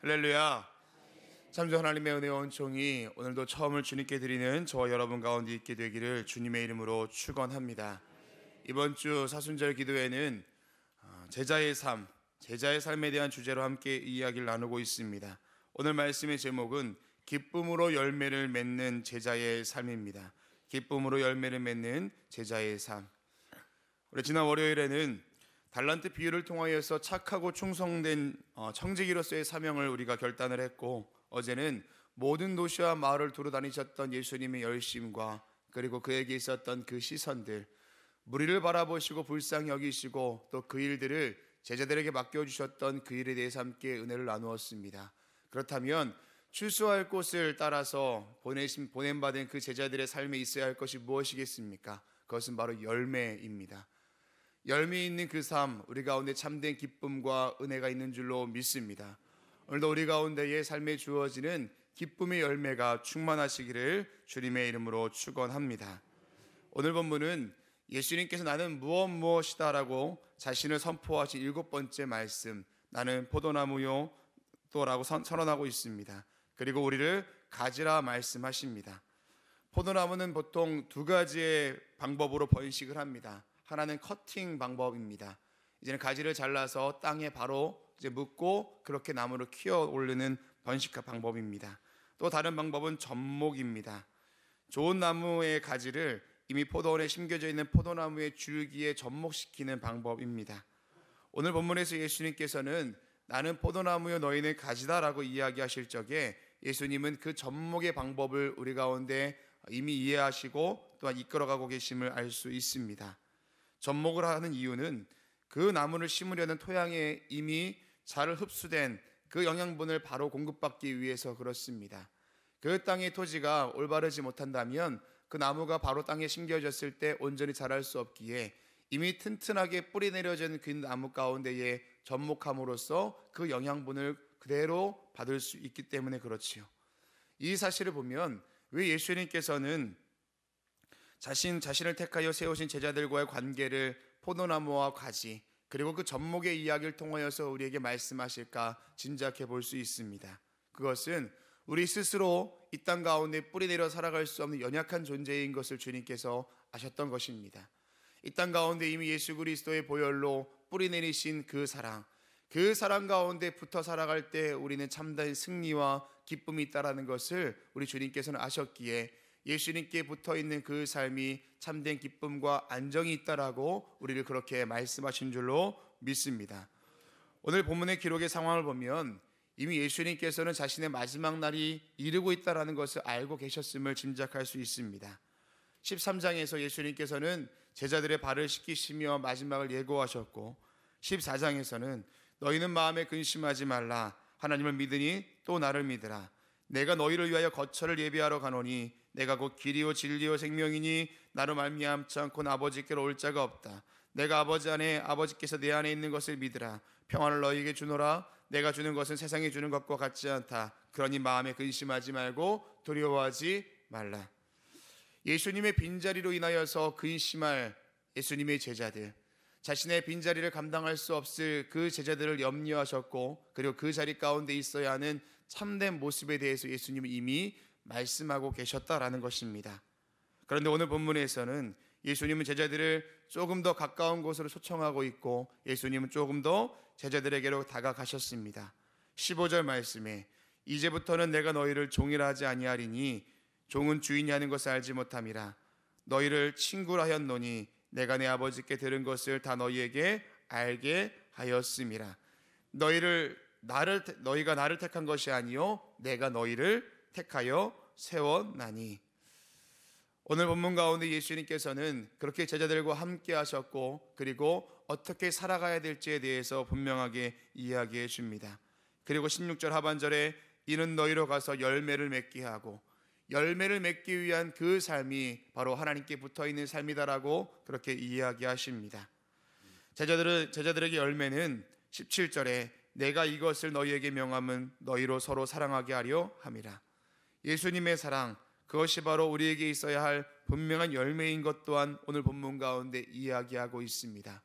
할렐루야. 참주 하나님의 은혜와 총이 오늘도 처음을 주님께 드리는 저와 여러분 가운데 있게 되기를 주님의 이름으로 축원합니다. 이번 주 사순절 기도회는 어, 제자의 삶, 제자의 삶에 대한 주제로 함께 이야기를 나누고 있습니다. 오늘 말씀의 제목은 기쁨으로 열매를 맺는 제자의 삶입니다. 기쁨으로 열매를 맺는 제자의 삶. 우리 지난 월요일에는 달란트 비유를 통하여서 착하고 충성된 어, 청지기로서의 사명을 우리가 결단을 했고 어제는 모든 도시와 마을을 두루 다니셨던 예수님의 열심과 그리고 그에게 있었던 그 시선들 무리를 바라보시고 불쌍히 여기시고 또 그 일들을 제자들에게 맡겨주셨던 그 일에 대해서 함께 은혜를 나누었습니다. 그렇다면 출소할 곳을 따라서 보내신, 보냄받은 그 제자들의 삶에 있어야 할 것이 무엇이겠습니까? 그것은 바로 열매입니다. 열매 있는 그 삶, 우리 가운데 참된 기쁨과 은혜가 있는 줄로 믿습니다. 오늘도 우리 가운데의 삶에 주어지는 기쁨의 열매가 충만하시기를 주님의 이름으로 축원합니다. 오늘 본문은 예수님께서 나는 무엇 무엇이다라고 자신을 선포하신 일곱 번째 말씀, 나는 포도나무요 또라고 선언하고 있습니다. 그리고 우리를 가지라 말씀하십니다. 포도나무는 보통 두 가지의 방법으로 번식을 합니다. 하나는 커팅 방법입니다. 이제는 가지를 잘라서 땅에 바로 이제 묻고 그렇게 나무를 키워 올리는 번식 방법입니다. 또 다른 방법은 접목입니다. 좋은 나무의 가지를 이미 포도원에 심겨져 있는 포도나무의 줄기에 접목시키는 방법입니다. 오늘 본문에서 예수님께서는 나는 포도나무요 너희는 가지다라고 이야기하실 적에 예수님은 그 접목의 방법을 우리 가운데 이미 이해하시고 또한 이끌어가고 계심을 알 수 있습니다. 접목을 하는 이유는 그 나무를 심으려는 토양에 이미 잘 흡수된 그 영양분을 바로 공급받기 위해서 그렇습니다. 그 땅의 토지가 올바르지 못한다면 그 나무가 바로 땅에 심겨졌을 때 온전히 자랄 수 없기에 이미 튼튼하게 뿌리 내려진 그 나무 가운데에 접목함으로써 그 영양분을 그대로 받을 수 있기 때문에 그렇지요. 이 사실을 보면 왜 예수님께서는 자신 자신을 택하여 세우신 제자들과의 관계를 포도나무와 가지 그리고 그 접목의 이야기를 통하여서 우리에게 말씀하실까 짐작해 볼 수 있습니다. 그것은 우리 스스로 이 땅 가운데 뿌리내려 살아갈 수 없는 연약한 존재인 것을 주님께서 아셨던 것입니다. 이 땅 가운데 이미 예수 그리스도의 보혈로 뿌리내리신 그 사랑, 그 사랑 가운데 붙어 살아갈 때 우리는 참된 승리와 기쁨이 있다라는 것을 우리 주님께서는 아셨기에 예수님께 붙어 있는 그 삶이 참된 기쁨과 안정이 있다라고 우리를 그렇게 말씀하신 줄로 믿습니다. 오늘 본문의 기록의 상황을 보면 이미 예수님께서는 자신의 마지막 날이 이르고 있다라는 것을 알고 계셨음을 짐작할 수 있습니다. 13장에서 예수님께서는 제자들의 발을 씻기시며 마지막을 예고하셨고 14장에서는 너희는 마음에 근심하지 말라 하나님을 믿으니 또 나를 믿으라 내가 너희를 위하여 거처를 예비하러 가노니 내가 곧 길이요 진리요 생명이니 나로 말미암지 않고 아버지께로 올 자가 없다. 내가 아버지 안에 아버지께서 내 안에 있는 것을 믿으라. 평안을 너희에게 주노라. 내가 주는 것은 세상이 주는 것과 같지 않다. 그러니 마음에 근심하지 말고 두려워하지 말라. 예수님의 빈자리로 인하여서 근심할 예수님의 제자들, 자신의 빈자리를 감당할 수 없을 그 제자들을 염려하셨고, 그리고 그 자리 가운데 있어야 하는 참된 모습에 대해서 예수님은 이미 말씀하고 계셨다라는 것입니다. 그런데 오늘 본문에서는 예수님은 제자들을 조금 더 가까운 곳으로 초청하고 있고 예수님은 조금 더 제자들에게로 다가가셨습니다. 15절 말씀에 이제부터는 내가 너희를 종이라 하지 아니하리니 종은 주인이 하는 것을 알지 못함이라 너희를 친구라 하였노니 내가 내 아버지께 들은 것을 다 너희에게 알게 하였음이라 너희를 나를 너희가 나를 택한 것이 아니요 내가 너희를 택하여 세웠나니 오늘 본문 가운데 예수님께서는 그렇게 제자들과 함께 하셨고 그리고 어떻게 살아가야 될지에 대해서 분명하게 이야기해 줍니다. 그리고 16절 하반절에 이는 너희로 가서 열매를 맺게 하고 열매를 맺기 위한 그 삶이 바로 하나님께 붙어 있는 삶이다라고 그렇게 이야기하십니다. 제자들은 제자들에게 열매는 17절에 내가 이것을 너희에게 명함은 너희로 서로 사랑하게 하려 함이라. 예수님의 사랑, 그것이 바로 우리에게 있어야 할 분명한 열매인 것 또한 오늘 본문 가운데 이야기하고 있습니다.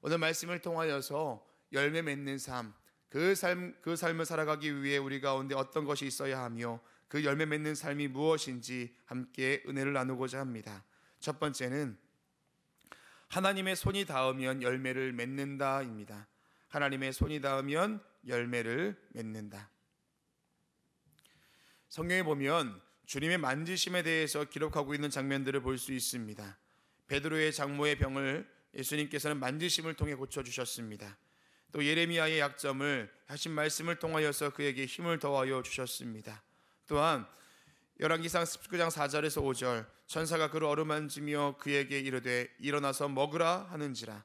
오늘 말씀을 통하여서 열매 맺는 삶, 그 삶, 그 삶을 살아가기 위해 우리 가운데 어떤 것이 있어야 하며 그 열매 맺는 삶이 무엇인지 함께 은혜를 나누고자 합니다. 첫 번째는 하나님의 손이 닿으면 열매를 맺는다입니다. 하나님의 손이 닿으면 열매를 맺는다. 성경에 보면 주님의 만지심에 대해서 기록하고 있는 장면들을 볼 수 있습니다. 베드로의 장모의 병을 예수님께서는 만지심을 통해 고쳐 주셨습니다. 또 예레미야의 약점을 하신 말씀을 통하여서 그에게 힘을 더하여 주셨습니다. 또한 열왕기상 19장 4절에서 5절 천사가 그를 어루만지며 그에게 이르되 일어나서 먹으라 하는지라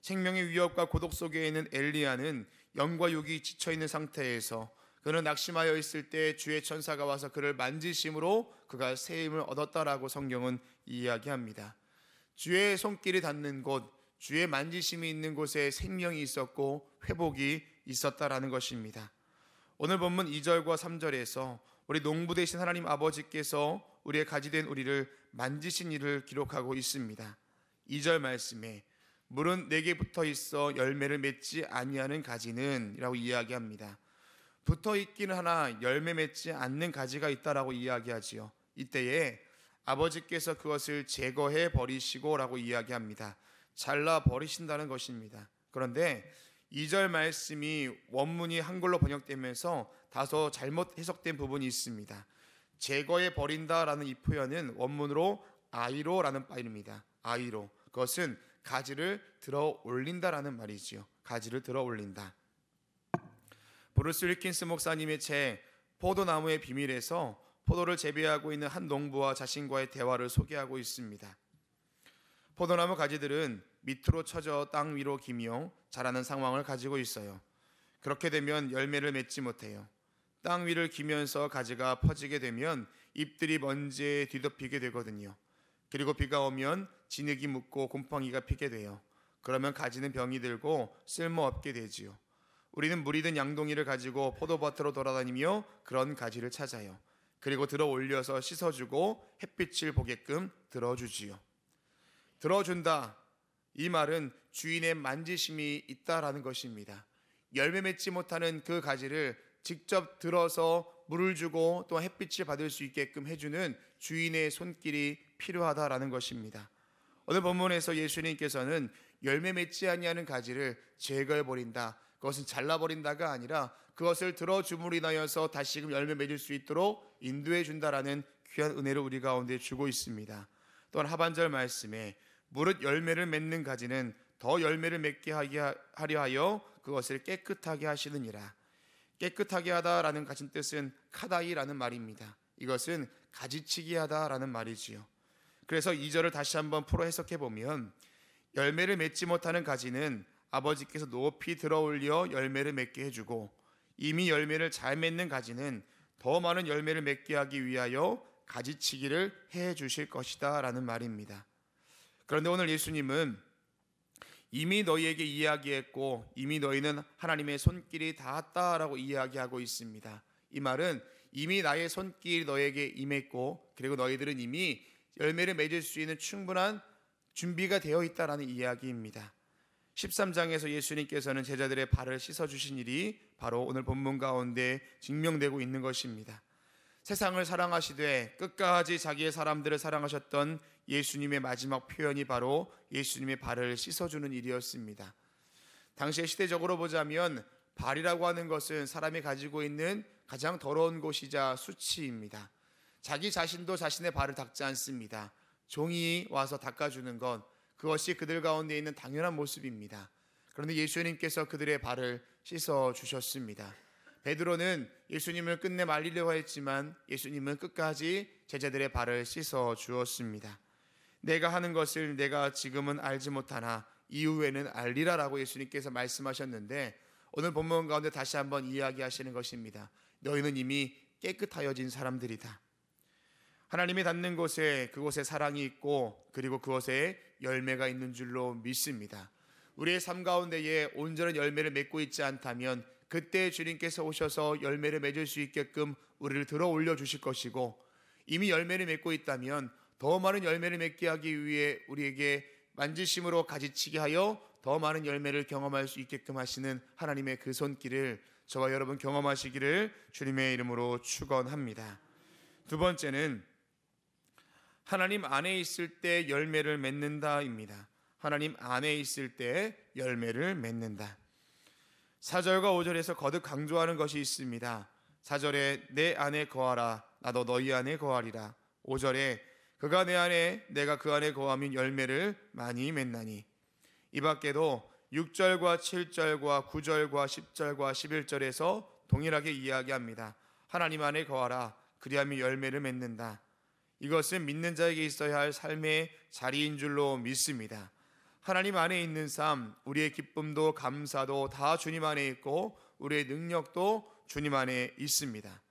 생명의 위협과 고독 속에 있는 엘리야는 영과 육이 지쳐 있는 상태에서 그는 낙심하여 있을 때 주의 천사가 와서 그를 만지심으로 그가 새 힘을 얻었다라고 성경은 이야기합니다. 주의 손길이 닿는 곳, 주의 만지심이 있는 곳에 생명이 있었고 회복이 있었다라는 것입니다. 오늘 본문 2절과 3절에서 우리 농부 되신 하나님 아버지께서 우리의 가지 된 우리를 만지신 일을 기록하고 있습니다. 2절 말씀에 물은 내게 붙어 있어 열매를 맺지 아니하는 가지는이라고 이야기합니다. 붙어 있기는 하나 열매 맺지 않는 가지가 있다라고 이야기하지요. 이때에 아버지께서 그것을 제거해 버리시고라고 이야기합니다. 잘라 버리신다는 것입니다. 그런데 2절 말씀이 원문이 한글로 번역되면서 다소 잘못 해석된 부분이 있습니다. 제거해 버린다라는 이 표현은 원문으로 아이로라는 바입니다. 아이로. 그것은 가지를 들어 올린다라는 말이지요. 가지를 들어 올린다. 브루스 윌킨스 목사님의 책 포도나무의 비밀에서 포도를 재배하고 있는 한 농부와 자신과의 대화를 소개하고 있습니다. 포도나무 가지들은 밑으로 쳐져 땅 위로 기며 자라는 상황을 가지고 있어요. 그렇게 되면 열매를 맺지 못해요. 땅 위를 기면서 가지가 퍼지게 되면 잎들이 먼지에 뒤덮이게 되거든요. 그리고 비가 오면 진흙이 묻고 곰팡이가 피게 돼요. 그러면 가지는 병이 들고 쓸모없게 되지요. 우리는 물이든 양동이를 가지고 포도밭으로 돌아다니며 그런 가지를 찾아요. 그리고 들어 올려서 씻어주고 햇빛을 보게끔 들어주지요. 들어준다. 이 말은 주인의 만지심이 있다라는 것입니다. 열매 맺지 못하는 그 가지를 직접 들어서 물을 주고 또 햇빛을 받을 수 있게끔 해주는 주인의 손길이 필요하다라는 것입니다. 오늘 본문에서 예수님께서는 열매 맺지 아니하는 가지를 제거해 버린다. 그것은 잘라버린다가 아니라 그것을 들어 주물이나여서 다시금 열매 맺을 수 있도록 인도해 준다라는 귀한 은혜를 우리 가운데 주고 있습니다. 또한 하반절 말씀에 무릇 열매를 맺는 가지는 더 열매를 맺게 하려 하여 그것을 깨끗하게 하시느니라. 깨끗하게 하다라는 같은 뜻은 카다이라는 말입니다. 이것은 가지치기 하다라는 말이지요. 그래서 이절을 다시 한번 풀어 해석해 보면 열매를 맺지 못하는 가지는 아버지께서 높이 들어올려 열매를 맺게 해주고 이미 열매를 잘 맺는 가지는 더 많은 열매를 맺게 하기 위하여 가지치기를 해 주실 것이다 라는 말입니다. 그런데 오늘 예수님은 이미 너희에게 이야기했고 이미 너희는 하나님의 손길이 닿았다라고 이야기하고 있습니다. 이 말은 이미 나의 손길이 너에게 임했고 그리고 너희들은 이미 열매를 맺을 수 있는 충분한 준비가 되어 있다라는 이야기입니다. 13장에서 예수님께서는 제자들의 발을 씻어주신 일이 바로 오늘 본문 가운데 증명되고 있는 것입니다. 세상을 사랑하시되 끝까지 자기의 사람들을 사랑하셨던 예수님의 마지막 표현이 바로 예수님의 발을 씻어주는 일이었습니다. 당시의 시대적으로 보자면 발이라고 하는 것은 사람이 가지고 있는 가장 더러운 곳이자 수치입니다. 자기 자신도 자신의 발을 닦지 않습니다. 종이 와서 닦아주는 건 그것이 그들 가운데 있는 당연한 모습입니다. 그런데 예수님께서 그들의 발을 씻어 주셨습니다. 베드로는 예수님을 끝내 말리려고 했지만 예수님은 끝까지 제자들의 발을 씻어 주었습니다. 내가 하는 것을 내가 지금은 알지 못하나 이후에는 알리라라고 예수님께서 말씀하셨는데 오늘 본문 가운데 다시 한번 이야기하시는 것입니다. 너희는 이미 깨끗하여진 사람들이다. 하나님이 닿는 곳에 그곳에 사랑이 있고 그리고 그곳에 열매가 있는 줄로 믿습니다. 우리의 삶 가운데에 온전한 열매를 맺고 있지 않다면 그때 주님께서 오셔서 열매를 맺을 수 있게끔 우리를 들어 올려 주실 것이고 이미 열매를 맺고 있다면 더 많은 열매를 맺게 하기 위해 우리에게 만지심으로 가지치게 하여 더 많은 열매를 경험할 수 있게끔 하시는 하나님의 그 손길을 저와 여러분 경험하시기를 주님의 이름으로 축원합니다. 두 번째는 하나님 안에 있을 때 열매를 맺는다입니다. 하나님 안에 있을 때 열매를 맺는다. 4절과 5절에서 거듭 강조하는 것이 있습니다. 4절에 내 안에 거하라 나도 너희 안에 거하리라. 5절에 그가 내 안에 내가 그 안에 거하면 열매를 많이 맺나니. 이 밖에도 6절과 7절과 9절과 10절과 11절에서 동일하게 이야기합니다. 하나님 안에 거하라 그리하면 열매를 맺는다. 이것은 믿는 자에게 있어야 할 삶의 자리인 줄로 믿습니다. 하나님 안에 있는 삶, 우리의 기쁨도 감사도 다 주님 안에 있고 우리의 능력도 주님 안에 있습니다.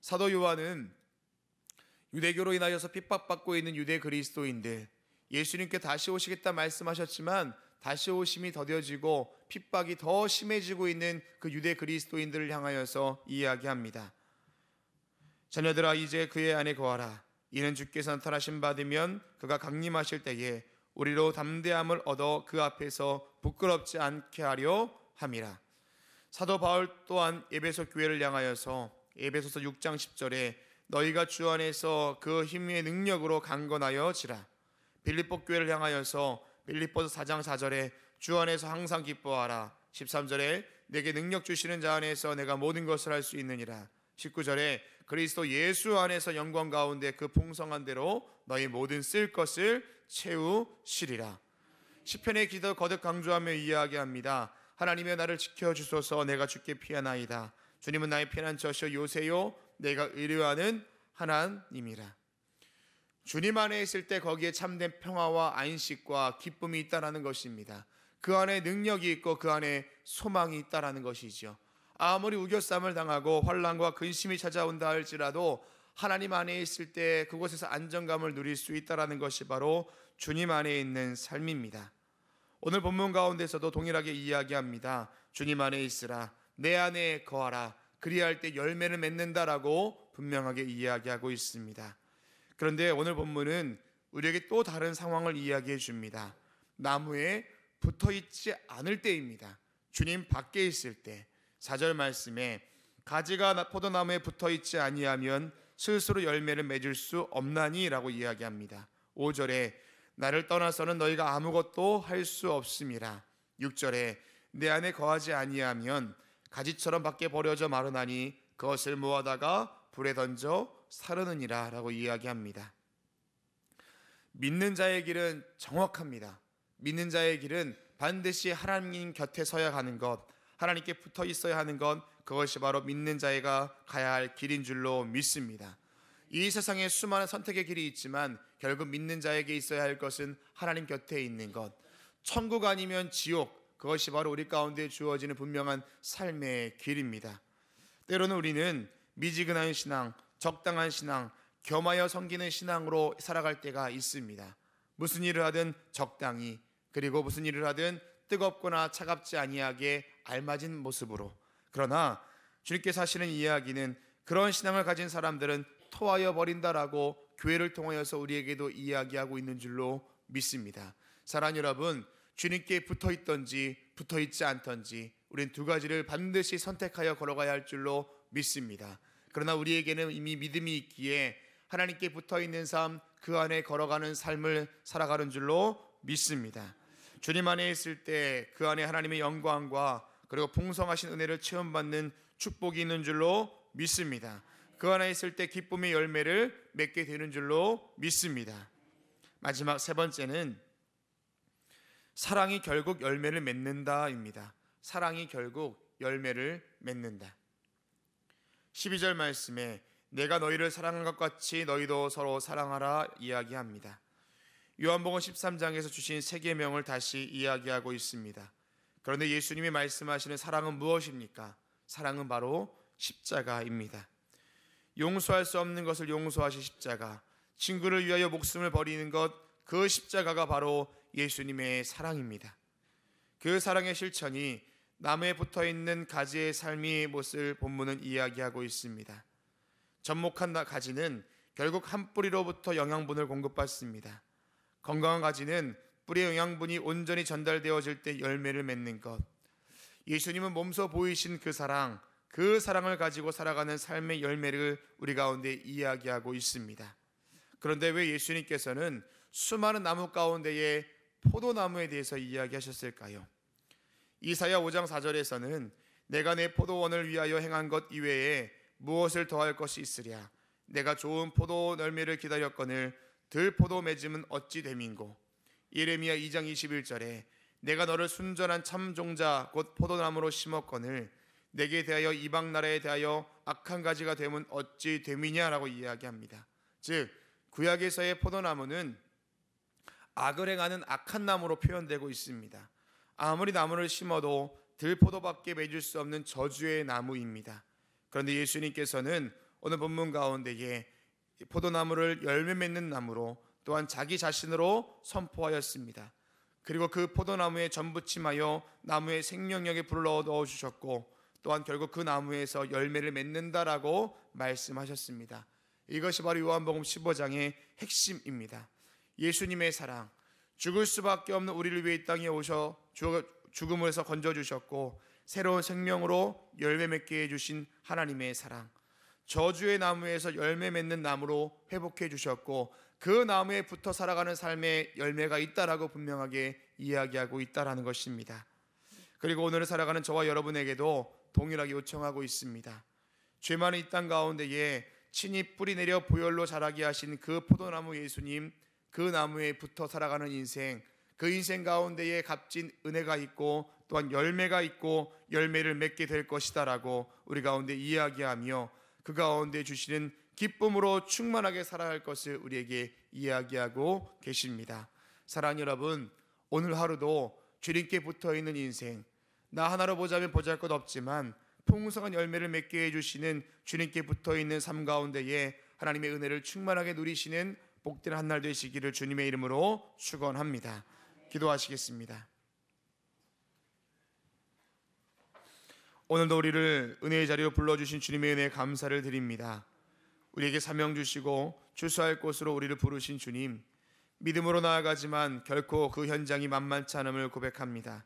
사도 요한은 유대교로 인하여서 핍박받고 있는 유대 그리스도인들, 예수님께 다시 오시겠다 말씀하셨지만 다시 오심이 더뎌지고 핍박이 더 심해지고 있는 그 유대 그리스도인들을 향하여서 이야기합니다. 자녀들아 이제 그의 안에 거하라. 이는 주께서 나타나신 바 되면 그가 강림하실 때에 우리로 담대함을 얻어 그 앞에서 부끄럽지 않게 하려 함이라. 사도 바울 또한 에베소 교회를 향하여서 에베소서 6장 10절에 너희가 주 안에서 그 힘의 능력으로 강건하여지라. 빌립보 교회를 향하여서 빌립보서 4장 4절에 주 안에서 항상 기뻐하라. 13절에 내게 능력 주시는 자 안에서 내가 모든 것을 할 수 있느니라. 19절에 그리스도 예수 안에서 영광 가운데 그 풍성한 대로 너희 모든 쓸 것을 채우시리라. 시편의 기도 거듭 강조하며 이야기합니다. 하나님의 나를 지켜 주소서 내가 죽게 피하나이다. 주님은 나의 피난 처시요 요새요 내가 의뢰하는 하나님이라. 주님 안에 있을 때 거기에 참된 평화와 안식과 기쁨이 있다라는 것입니다. 그 안에 능력이 있고 그 안에 소망이 있다라는 것이지요. 아무리 우겨쌈을 당하고 환란과 근심이 찾아온다 할지라도 하나님 안에 있을 때 그곳에서 안정감을 누릴 수 있다라는 것이 바로 주님 안에 있는 삶입니다. 오늘 본문 가운데서도 동일하게 이야기합니다. 주님 안에 있으라 내 안에 거하라 그리할 때 열매를 맺는다라고 분명하게 이야기하고 있습니다. 그런데 오늘 본문은 우리에게 또 다른 상황을 이야기해 줍니다. 나무에 붙어 있지 않을 때입니다. 주님 밖에 있을 때 4절 말씀에 가지가 포도나무에 붙어 있지 아니하면 스스로 열매를 맺을 수 없나니라고 이야기합니다. 5절에 나를 떠나서는 너희가 아무것도 할 수 없음이라. 6절에 내 안에 거하지 아니하면 가지처럼 밖에 버려져 마르나니 그것을 모아다가 불에 던져 사르느니라라고 이야기합니다. 믿는 자의 길은 정확합니다. 믿는 자의 길은 반드시 하나님 곁에 서야 하는 것, 하나님께 붙어 있어야 하는 건 그것이 바로 믿는 자애가 가야 할 길인 줄로 믿습니다. 이 세상에 수많은 선택의 길이 있지만 결국 믿는 자에게 있어야 할 것은 하나님 곁에 있는 것. 천국 아니면 지옥. 그것이 바로 우리 가운데 주어지는 분명한 삶의 길입니다. 때로는 우리는 미지근한 신앙, 적당한 신앙, 겸하여 섬기는 신앙으로 살아갈 때가 있습니다. 무슨 일을 하든 적당히, 그리고 무슨 일을 하든 뜨겁거나 차갑지 아니하게 알맞은 모습으로 그러나 주님께서 하시는 이야기는 그런 신앙을 가진 사람들은 토하여 버린다라고 교회를 통하여서 우리에게도 이야기하고 있는 줄로 믿습니다. 사랑 여러분, 주님께 붙어 있던지 붙어 있지 않던지 우린 두 가지를 반드시 선택하여 걸어가야 할 줄로 믿습니다. 그러나 우리에게는 이미 믿음이 있기에 하나님께 붙어 있는 삶, 그 안에 걸어가는 삶을 살아가는 줄로 믿습니다. 주님 안에 있을 때 그 안에 하나님의 영광과 그리고 풍성하신 은혜를 체험받는 축복이 있는 줄로 믿습니다. 그 안에 있을 때 기쁨의 열매를 맺게 되는 줄로 믿습니다. 마지막 세 번째는 사랑이 결국 열매를 맺는다입니다. 사랑이 결국 열매를 맺는다. 12절 말씀에 내가 너희를 사랑한 것 같이 너희도 서로 사랑하라 이야기합니다. 요한복음 13장에서 주신 세 계명을 다시 이야기하고 있습니다. 그런데 예수님이 말씀하시는 사랑은 무엇입니까? 사랑은 바로 십자가입니다. 용서할 수 없는 것을 용서하신 십자가, 친구를 위하여 목숨을 버리는 것, 그 십자가가 바로 예수님의 사랑입니다. 그 사랑의 실천이 나에 붙어 있는 가지의 삶이 못을 본문은 이야기하고 있습니다. 접목한 가지는 결국 한 뿌리로부터 영양분을 공급받습니다. 건강한 가지는 뿌리의 영양분이 온전히 전달되어질 때 열매를 맺는 것. 예수님은 몸소 보이신 그 사랑, 그 사랑을 가지고 살아가는 삶의 열매를 우리 가운데 이야기하고 있습니다. 그런데 왜 예수님께서는 수많은 나무 가운데에 포도나무에 대해서 이야기하셨을까요? 이사야 5장 4절에서는 내가 내 포도원을 위하여 행한 것 이외에 무엇을 더할 것이 있으랴 내가 좋은 포도 열매를 기다렸거늘 들포도 맺음은 어찌 됨인고 예레미야 2장 21절에 내가 너를 순전한 참종자 곧 포도나무로 심었거늘 내게 대하여 이방 나라에 대하여 악한 가지가 됨은 어찌 됨이냐라고 이야기합니다. 즉 구약에서의 포도나무는 악을 행하는 악한 나무로 표현되고 있습니다. 아무리 나무를 심어도 들포도밖에 맺을 수 없는 저주의 나무입니다. 그런데 예수님께서는 오늘 본문 가운데에 포도나무를 열매 맺는 나무로 또한 자기 자신으로 선포하였습니다. 그리고 그 포도나무에 전부침하여 나무의 생명력에 불러 넣어 주셨고 또한 결국 그 나무에서 열매를 맺는다라고 말씀하셨습니다. 이것이 바로 요한복음 15장의 핵심입니다. 예수님의 사랑, 죽을 수밖에 없는 우리를 위해 이 땅에 오셔 죽음에서 건져 주셨고 새로운 생명으로 열매 맺게 해 주신 하나님의 사랑. 저주의 나무에서 열매 맺는 나무로 회복해 주셨고 그 나무에 붙어 살아가는 삶에 열매가 있다라고 분명하게 이야기하고 있다라는 것입니다. 그리고 오늘 살아가는 저와 여러분에게도 동일하게 요청하고 있습니다. 죄 많은 이 땅 가운데에 친히 뿌리 내려 보혈로 자라게 하신 그 포도나무 예수님, 그 나무에 붙어 살아가는 인생, 그 인생 가운데에 값진 은혜가 있고 또한 열매가 있고 열매를 맺게 될 것이다라고 우리 가운데 이야기하며 그 가운데 주시는 기쁨으로 충만하게 살아갈 것을 우리에게 이야기하고 계십니다. 사랑 여러분, 오늘 하루도 주님께 붙어 있는 인생, 나 하나로 보자면 보잘 것 없지만 풍성한 열매를 맺게 해주시는 주님께 붙어 있는 삶 가운데에 하나님의 은혜를 충만하게 누리시는 복된 한 날 되시기를 주님의 이름으로 축원합니다. 기도하시겠습니다. 오늘도 우리를 은혜의 자리로 불러주신 주님의 은혜에 감사를 드립니다. 우리에게 사명 주시고 출소할 곳으로 우리를 부르신 주님, 믿음으로 나아가지만 결코 그 현장이 만만치 않음을 고백합니다.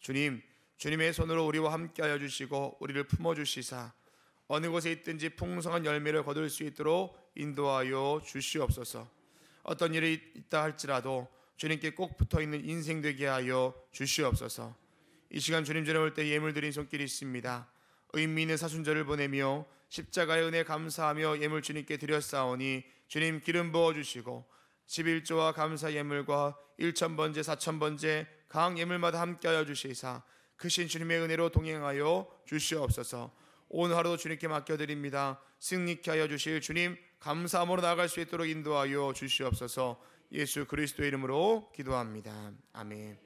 주님, 주님의 손으로 우리와 함께하여 주시고 우리를 품어 주시사 어느 곳에 있든지 풍성한 열매를 거둘 수 있도록 인도하여 주시옵소서. 어떤 일이 있다 할지라도 주님께 꼭 붙어 있는 인생 되게 하여 주시옵소서. 이 시간 주님 전에 올 때 예물 드린 손길이 있습니다. 의미 있는 사순절을 보내며 십자가의 은혜 감사하며 예물 주님께 드렸사오니 주님 기름 부어주시고 11조와 감사 예물과 1천번제 4천번제 각 예물마다 함께하여 주시사 크신 주님의 은혜로 동행하여 주시옵소서 오늘 하루도 주님께 맡겨드립니다 승리케 하여 주실 주님 감사함으로 나아갈 수 있도록 인도하여 주시옵소서 예수 그리스도의 이름으로 기도합니다 아멘